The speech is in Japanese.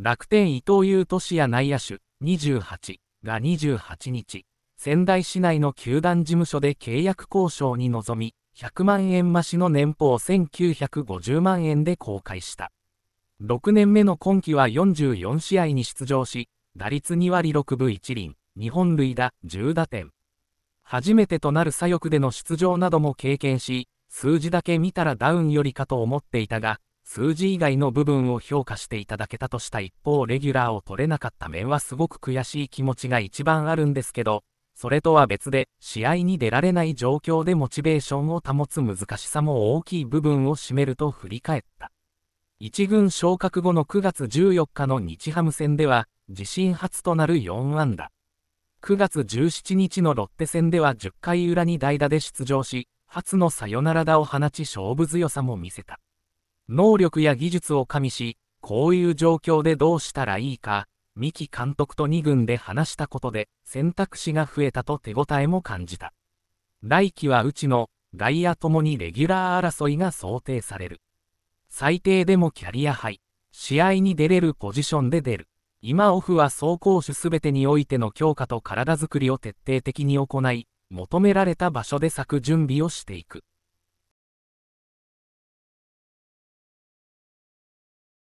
楽天伊藤優市也内野手28が28日、仙台市内の球団事務所で契約交渉に臨み、100万円増しの年俸1950万円で公開した。6年目の今季は44試合に出場し、打率2割6分1厘、2本塁打10打点。初めてとなる左翼での出場なども経験し、数字だけ見たらダウンよりかと思っていたが、数字以外の部分を評価していただけたとした一方レギュラーを取れなかった面はすごく悔しい気持ちが一番あるんですけど、それとは別で試合に出られない状況でモチベーションを保つ難しさも大きい部分を占めると振り返った。1軍昇格後の9月14日の日ハム戦では自身初となる4安打。9月17日のロッテ戦では10回裏に代打で出場し、初のサヨナラ打を放ち勝負強さも見せた。能力や技術を加味し、こういう状況でどうしたらいいか、三木監督と2軍で話したことで選択肢が増えたと手応えも感じた。来季はうちの外野ともにレギュラー争いが想定される。最低でもキャリア杯、試合に出れるポジションで出る。今オフは走攻手すべてにおいての強化と体づくりを徹底的に行い、求められた場所で咲く準備をしていく。